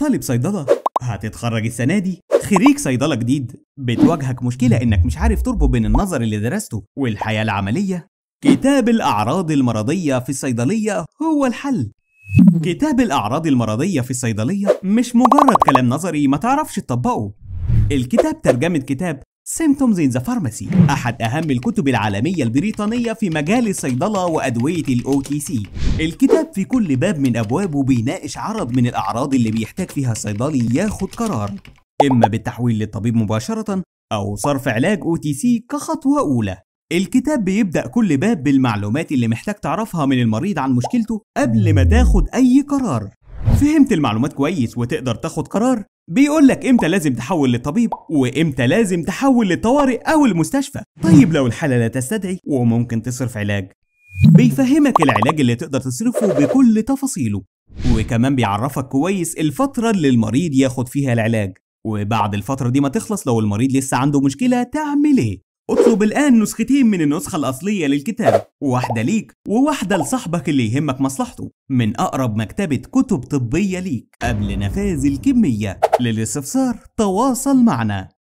طالب صيدلة هتتخرج السنة دي خريج صيدلة جديد بتواجهك مشكلة إنك مش عارف تربط بين النظر اللي درسته والحياة العملية كتاب الأعراض المرضية في الصيدلية هو الحل كتاب الأعراض المرضية في الصيدلية مش مجرد كلام نظري ما تعرفش تطبقه الكتاب ترجمة كتاب سيمتومز إن ذا فارماسي أحد أهم الكتب العالمية البريطانية في مجال الصيدلة وأدوية الأو تي سي الكتاب في كل باب من أبوابه بيناقش عرض من الأعراض اللي بيحتاج فيها الصيدلي ياخد قرار إما بالتحويل للطبيب مباشرة أو صرف علاج أو تي سي كخطوة أولى الكتاب بيبدأ كل باب بالمعلومات اللي محتاج تعرفها من المريض عن مشكلته قبل ما تاخد أي قرار فهمت المعلومات كويس وتقدر تاخد قرار بيقول لك امتى لازم تحول للطبيب وامتى لازم تحول للطوارئ او المستشفى طيب لو الحاله لا تستدعي وممكن تصرف علاج بيفهمك العلاج اللي تقدر تصرفه بكل تفاصيله وكمان بيعرفك كويس الفترة اللي المريض ياخد فيها العلاج وبعد الفترة دي ما تخلص لو المريض لسه عنده مشكلة تعمل ايه اطلب الآن نسختين من النسخة الأصلية للكتاب واحدة ليك وواحدة لصاحبك اللي يهمك مصلحته من أقرب مكتبة كتب طبية ليك قبل نفاذ الكمية للاستفسار تواصل معنا